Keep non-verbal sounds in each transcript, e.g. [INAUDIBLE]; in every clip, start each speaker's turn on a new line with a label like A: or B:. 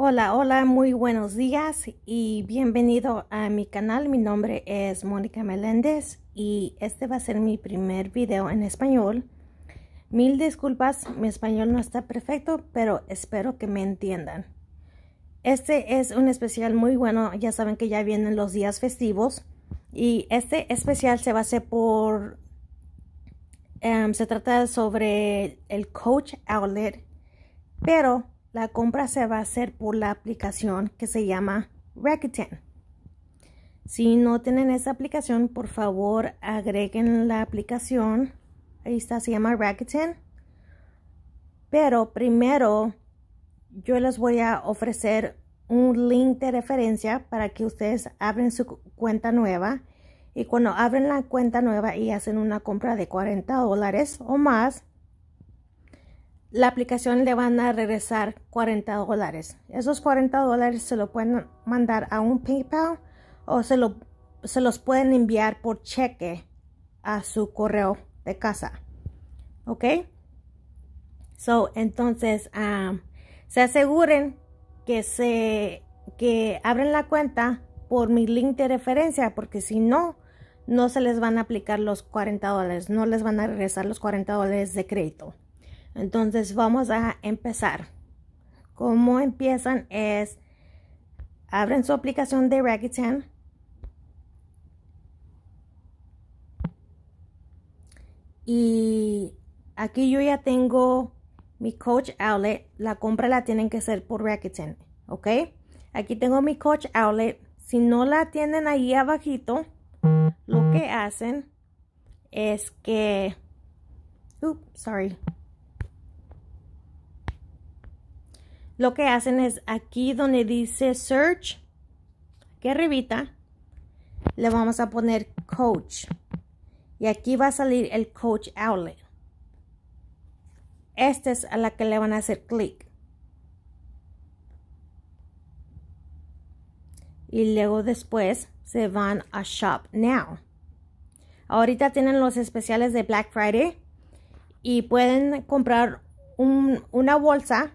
A: Hola, hola, muy buenos días y bienvenido a mi canal. Mi nombre es Mónica Meléndez y este va a ser mi primer video en español. Mil disculpas, mi español no está perfecto, pero espero que me entiendan. Este es un especial muy bueno, ya saben que ya vienen los días festivos y este especial se va a hacer por... Em, se trata sobre el coach outlet, pero la compra se va a hacer por la aplicación que se llama Rakuten. Si no tienen esa aplicación, por favor agreguen la aplicación. Ahí está, se llama Rakuten. Pero primero yo les voy a ofrecer un link de referencia para que ustedes abren su cuenta nueva. Y cuando abren la cuenta nueva y hacen una compra de 40 dólares o más, la aplicación le van a regresar 40 dólares. Esos 40 dólares se lo pueden mandar a un PayPal o se, se los pueden enviar por cheque a su correo de casa. ¿Ok? So, entonces, ah, se aseguren que se que abren la cuenta por mi link de referencia, porque si no, no se les van a aplicar los 40 dólares, no les van a regresar los 40 dólares de crédito. Entonces vamos a empezar. Cómo empiezan es, abren su aplicación de Rakuten. Y aquí yo ya tengo mi Coach Outlet. La compra la tienen que hacer por Rakuten, ¿ok? Aquí tengo mi Coach Outlet. Si no la tienen ahí abajito, lo que hacen es que... Oops, sorry. lo que hacen es aquí donde dice search, que arribita, le vamos a poner coach. Y aquí va a salir el coach outlet. Esta es a la que le van a hacer clic. Y luego después se van a shop now. Ahorita tienen los especiales de Black Friday y pueden comprar una bolsa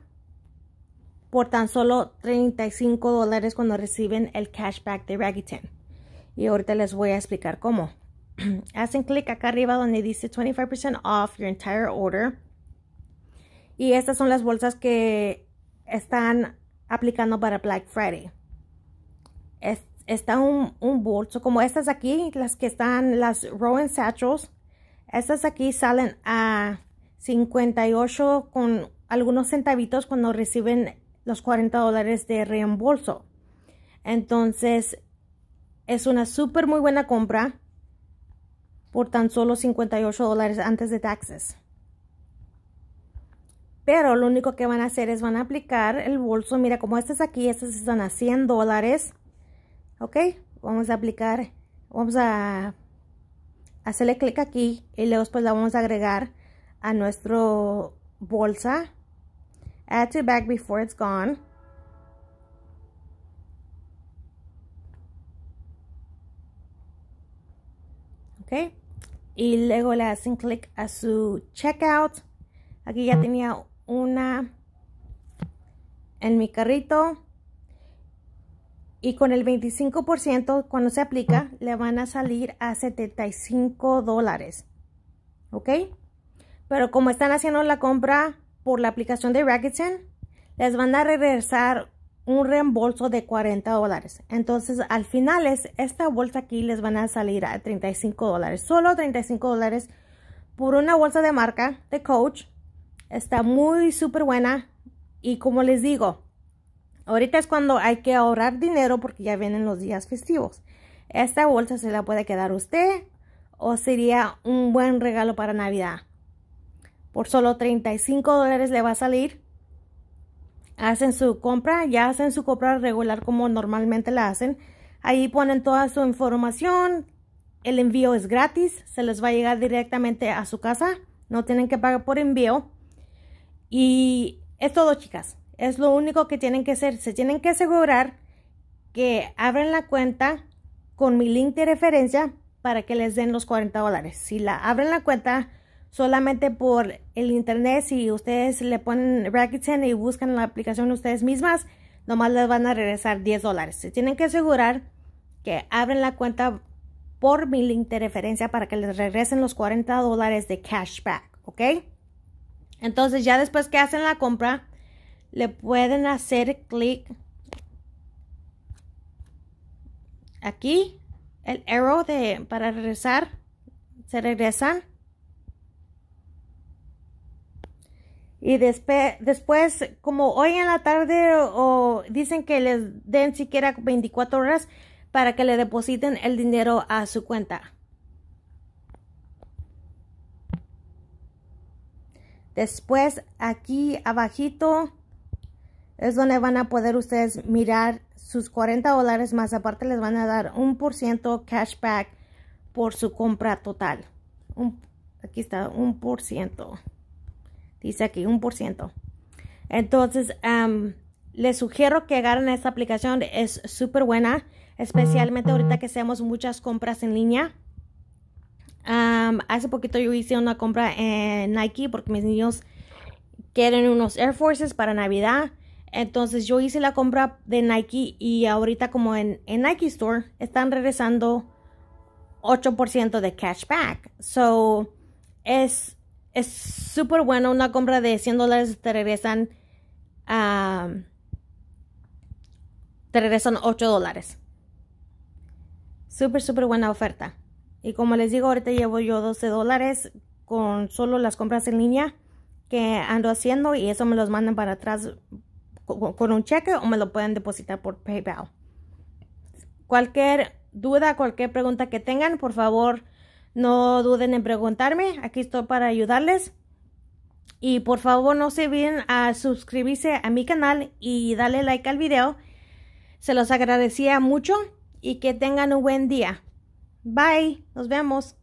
A: por tan solo 35 dólares cuando reciben el cashback de Rakuten. Y ahorita les voy a explicar cómo. [CLEARS THROAT] Hacen clic acá arriba donde dice 25% off your entire order. Y estas son las bolsas que están aplicando para Black Friday. está un, un, bolso como estas aquí, las que están las Rowan Satchels. Estas aquí salen a 58 con algunos centavitos cuando reciben los 40 dólares de reembolso. Entonces, es una súper muy buena compra por tan solo 58 dólares antes de taxes. Pero lo único que van a hacer es van a aplicar el bolso. Mira, como este es aquí, estas están a 100 dólares. ¿Ok? Vamos a aplicar, vamos a hacerle clic aquí y luego pues la vamos a agregar a nuestro bolsa add to bag before it's gone. Okay. Y luego le hacen clic a su checkout. Aquí ya tenía una en mi carrito. Y con el 25% cuando se aplica le van a salir a 75 dólares. ¿Ok? Pero como están haciendo la compra por la aplicación de Rakuten, les van a regresar un reembolso de 40 dólares. Entonces, al final, es, esta bolsa aquí les van a salir a 35 dólares. Solo 35 dólares por una bolsa de marca de Coach. Está muy súper buena. Y como les digo, ahorita es cuando hay que ahorrar dinero porque ya vienen los días festivos. Esta bolsa se la puede quedar usted o sería un buen regalo para Navidad. Por solo 35 dólares le va a salir. Hacen su compra, ya hacen su compra regular como normalmente la hacen. Ahí ponen toda su información. El envío es gratis, se les va a llegar directamente a su casa. No tienen que pagar por envío. Y es todo, chicas. Es lo único que tienen que hacer. Se tienen que asegurar que abren la cuenta con mi link de referencia para que les den los 40 dólares. Si la abren la cuenta solamente por el internet. Si ustedes le ponen Rakuten y buscan la aplicación ustedes mismas, nomás les van a regresar 10 dólares. Se tienen que asegurar que abren la cuenta por mi link de referencia para que les regresen los 40 dólares de cashback, ¿ok? Entonces ya después que hacen la compra, le pueden hacer clic aquí, el arrow de, para regresar, se regresan Y después, como hoy en la tarde, o, dicen que les den siquiera 24 horas para que le depositen el dinero a su cuenta. Después, aquí abajito es donde van a poder ustedes mirar sus 40 dólares más. Aparte, les van a dar un por ciento cashback por su compra total. aquí está, un por ciento. Dice aquí, un por ciento. Entonces, les sugiero que agarren esta aplicación. Es súper buena, especialmente ahorita que hacemos muchas compras en línea. hace poquito yo hice una compra en Nike porque mis niños quieren unos Air Forces para Navidad. Entonces yo hice la compra de Nike y ahorita como en, en Nike Store están regresando 8% de cashback. So es es súper bueno. Una compra de 100 dólares te regresan ah, te regresan 8 dólares. Súper, súper buena oferta. Y como les digo, ahorita llevo yo 12 dólares con solo las compras en línea que ando haciendo y eso me los mandan para atrás con un cheque o me lo pueden depositar por PayPal. Cualquier duda, cualquier pregunta que tengan, por favor, no duden en preguntarme, aquí estoy para ayudarles. Y por favor no se olviden a suscribirse a mi canal y darle like al video. Se los agradecía mucho y que tengan un buen día. Bye, nos vemos.